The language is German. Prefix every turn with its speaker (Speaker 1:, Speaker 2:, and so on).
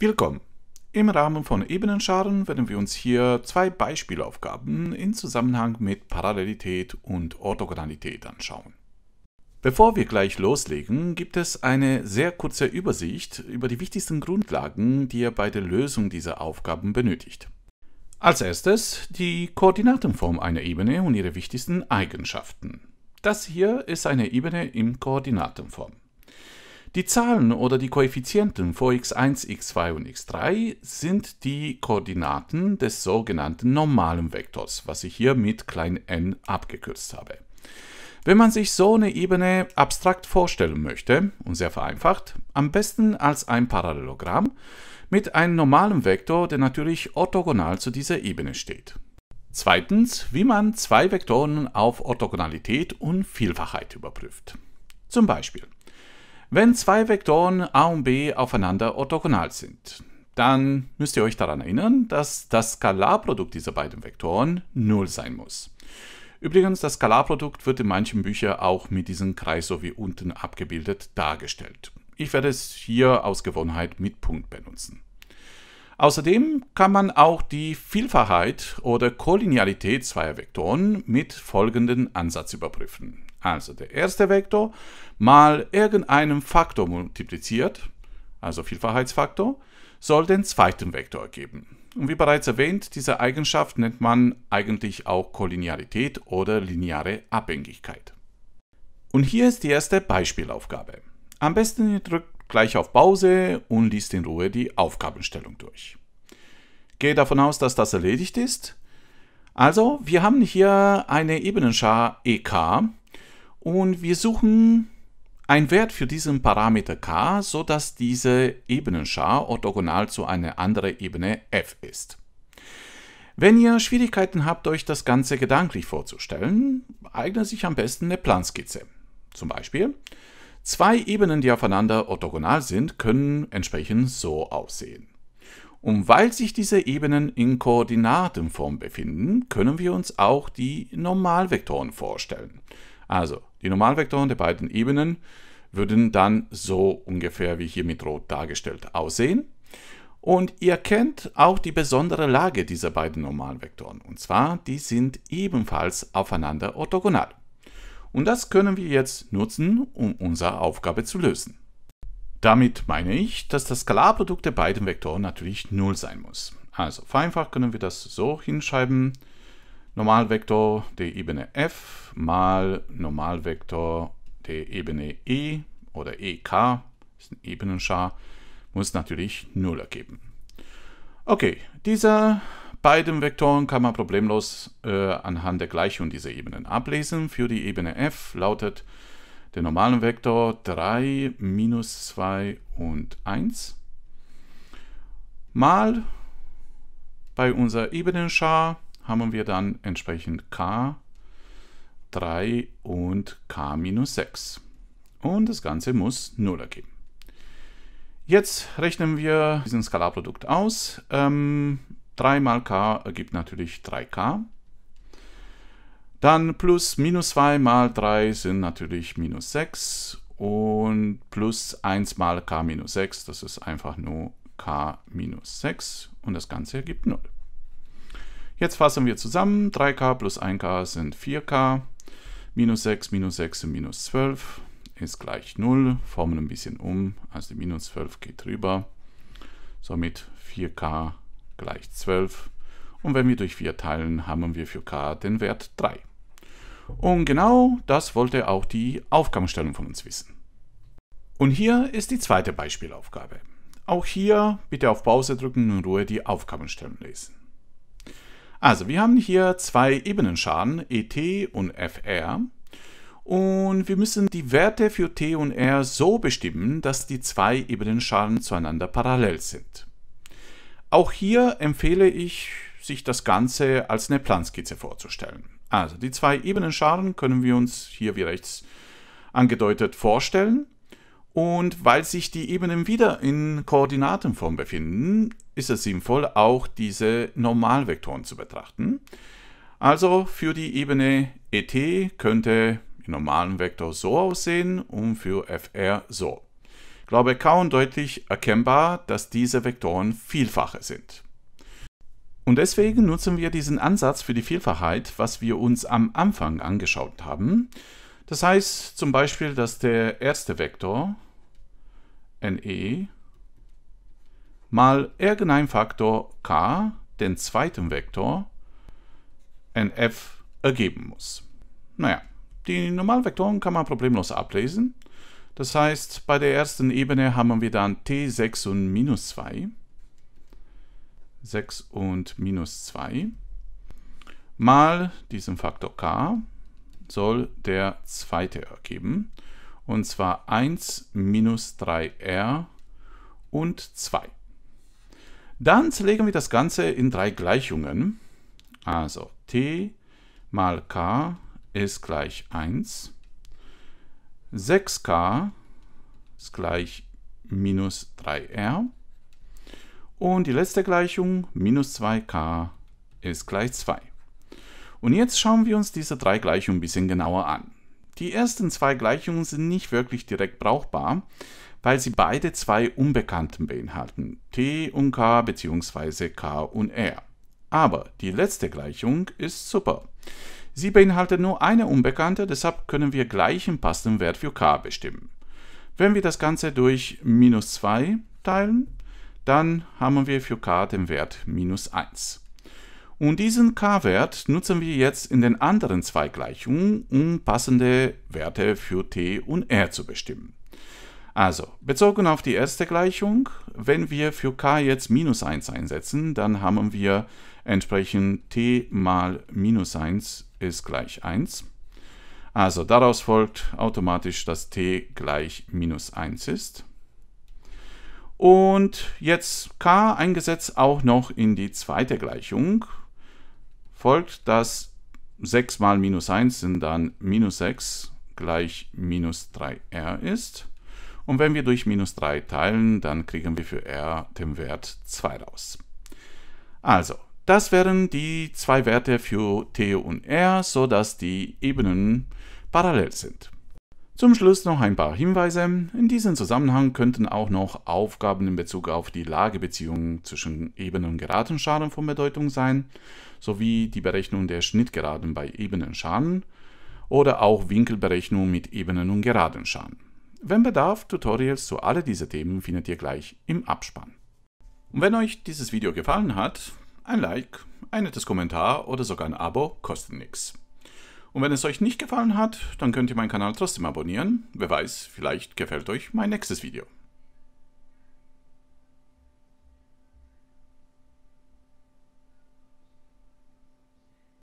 Speaker 1: Willkommen! Im Rahmen von Ebenenscharen werden wir uns hier zwei Beispielaufgaben in Zusammenhang mit Parallelität und Orthogonalität anschauen. Bevor wir gleich loslegen, gibt es eine sehr kurze Übersicht über die wichtigsten Grundlagen, die ihr bei der Lösung dieser Aufgaben benötigt. Als erstes die Koordinatenform einer Ebene und ihre wichtigsten Eigenschaften. Das hier ist eine Ebene im Koordinatenform. Die Zahlen oder die Koeffizienten vor x1, x2 und x3 sind die Koordinaten des sogenannten normalen Vektors, was ich hier mit klein n abgekürzt habe. Wenn man sich so eine Ebene abstrakt vorstellen möchte, und sehr vereinfacht, am besten als ein Parallelogramm mit einem normalen Vektor, der natürlich orthogonal zu dieser Ebene steht. Zweitens, wie man zwei Vektoren auf Orthogonalität und Vielfachheit überprüft. Zum Beispiel, wenn zwei Vektoren a und b aufeinander orthogonal sind, dann müsst ihr euch daran erinnern, dass das Skalarprodukt dieser beiden Vektoren 0 sein muss. Übrigens, das Skalarprodukt wird in manchen Büchern auch mit diesem Kreis so wie unten abgebildet dargestellt. Ich werde es hier aus Gewohnheit mit Punkt benutzen. Außerdem kann man auch die Vielfachheit oder Kollinearität zweier Vektoren mit folgendem Ansatz überprüfen. Also der erste Vektor mal irgendeinem Faktor multipliziert, also Vielfachheitsfaktor, soll den zweiten Vektor ergeben. Und wie bereits erwähnt, diese Eigenschaft nennt man eigentlich auch Kollinearität oder lineare Abhängigkeit. Und hier ist die erste Beispielaufgabe. Am besten ihr drückt gleich auf Pause und liest in Ruhe die Aufgabenstellung durch. Gehe davon aus, dass das erledigt ist. Also, wir haben hier eine Ebenenschar EK und wir suchen einen Wert für diesen Parameter k, sodass diese Ebenenschar orthogonal zu einer anderen Ebene f ist. Wenn ihr Schwierigkeiten habt, euch das Ganze gedanklich vorzustellen, eignet sich am besten eine Planskizze. Zum Beispiel, zwei Ebenen, die aufeinander orthogonal sind, können entsprechend so aussehen. Und weil sich diese Ebenen in Koordinatenform befinden, können wir uns auch die Normalvektoren vorstellen. Also, die Normalvektoren der beiden Ebenen würden dann so ungefähr wie hier mit Rot dargestellt aussehen. Und ihr kennt auch die besondere Lage dieser beiden Normalvektoren. Und zwar, die sind ebenfalls aufeinander orthogonal. Und das können wir jetzt nutzen, um unsere Aufgabe zu lösen. Damit meine ich, dass das Skalarprodukt der beiden Vektoren natürlich 0 sein muss. Also vereinfacht können wir das so hinschreiben. Normalvektor der Ebene f mal Normalvektor der Ebene e oder ek, ist ein Ebenenschar, muss natürlich 0 ergeben. Okay, diese beiden Vektoren kann man problemlos äh, anhand der Gleichung dieser Ebenen ablesen. Für die Ebene f lautet der normalen Vektor 3, minus 2 und 1 mal bei unserer Ebenenschar haben wir dann entsprechend k3 und k-6. Und das Ganze muss 0 ergeben. Jetzt rechnen wir diesen Skalarprodukt aus. Ähm, 3 mal k ergibt natürlich 3k. Dann plus minus 2 mal 3 sind natürlich minus 6 und plus 1 mal k minus 6, das ist einfach nur k minus 6 und das Ganze ergibt 0. Jetzt fassen wir zusammen. 3k plus 1k sind 4k. Minus 6 minus 6 und minus 12 ist gleich 0. Formel ein bisschen um. Also die minus 12 geht rüber. Somit 4k gleich 12. Und wenn wir durch 4 teilen, haben wir für k den Wert 3. Und genau das wollte auch die Aufgabenstellung von uns wissen. Und hier ist die zweite Beispielaufgabe. Auch hier bitte auf Pause drücken und in Ruhe die Aufgabenstellung lesen. Also, wir haben hier zwei Ebenenschaden, ET und FR. Und wir müssen die Werte für T und R so bestimmen, dass die zwei Ebenenschaden zueinander parallel sind. Auch hier empfehle ich, sich das Ganze als eine Planskizze vorzustellen. Also, die zwei Ebenenscharen können wir uns hier wie rechts angedeutet vorstellen. Und weil sich die Ebenen wieder in Koordinatenform befinden, ist es sinnvoll, auch diese Normalvektoren zu betrachten. Also für die Ebene et könnte im normalen Vektor so aussehen und für fr so. Ich glaube kaum deutlich erkennbar, dass diese Vektoren Vielfache sind. Und deswegen nutzen wir diesen Ansatz für die Vielfachheit, was wir uns am Anfang angeschaut haben. Das heißt zum Beispiel, dass der erste Vektor ne mal irgendein Faktor k, den zweiten Vektor, nf ergeben muss. Naja, die Normalvektoren kann man problemlos ablesen. Das heißt, bei der ersten Ebene haben wir dann t6 und minus 2. 6 und minus 2 mal diesen Faktor k soll der zweite ergeben und zwar 1 minus 3r und 2. Dann zerlegen wir das Ganze in drei Gleichungen. Also t mal k ist gleich 1, 6k ist gleich minus 3r und die letzte Gleichung minus 2k ist gleich 2. Und jetzt schauen wir uns diese drei Gleichungen ein bisschen genauer an. Die ersten zwei Gleichungen sind nicht wirklich direkt brauchbar, weil sie beide zwei Unbekannten beinhalten, t und k bzw. k und r. Aber die letzte Gleichung ist super. Sie beinhaltet nur eine Unbekannte, deshalb können wir gleich einen passenden Wert für k bestimmen. Wenn wir das Ganze durch minus 2 teilen, dann haben wir für k den Wert minus 1. Und diesen k-Wert nutzen wir jetzt in den anderen zwei Gleichungen, um passende Werte für t und r zu bestimmen. Also, bezogen auf die erste Gleichung, wenn wir für k jetzt minus 1 einsetzen, dann haben wir entsprechend t mal minus 1 ist gleich 1. Also daraus folgt automatisch, dass t gleich minus 1 ist. Und jetzt k eingesetzt auch noch in die zweite Gleichung folgt, dass 6 mal minus 1 sind dann minus 6 gleich minus 3r ist. Und wenn wir durch minus 3 teilen, dann kriegen wir für r den Wert 2 raus. Also, das wären die zwei Werte für t und r, sodass die Ebenen parallel sind. Zum Schluss noch ein paar Hinweise. In diesem Zusammenhang könnten auch noch Aufgaben in Bezug auf die Lagebeziehungen zwischen Ebenen- und Geradenscharen von Bedeutung sein, sowie die Berechnung der Schnittgeraden bei Ebenenscharen oder auch Winkelberechnung mit Ebenen- und Geradenscharen. Wenn Bedarf, Tutorials zu alle diese Themen findet ihr gleich im Abspann. Und wenn euch dieses Video gefallen hat, ein Like, ein nettes Kommentar oder sogar ein Abo kostet nichts. Und wenn es euch nicht gefallen hat, dann könnt ihr meinen Kanal trotzdem abonnieren. Wer weiß, vielleicht gefällt euch mein nächstes Video.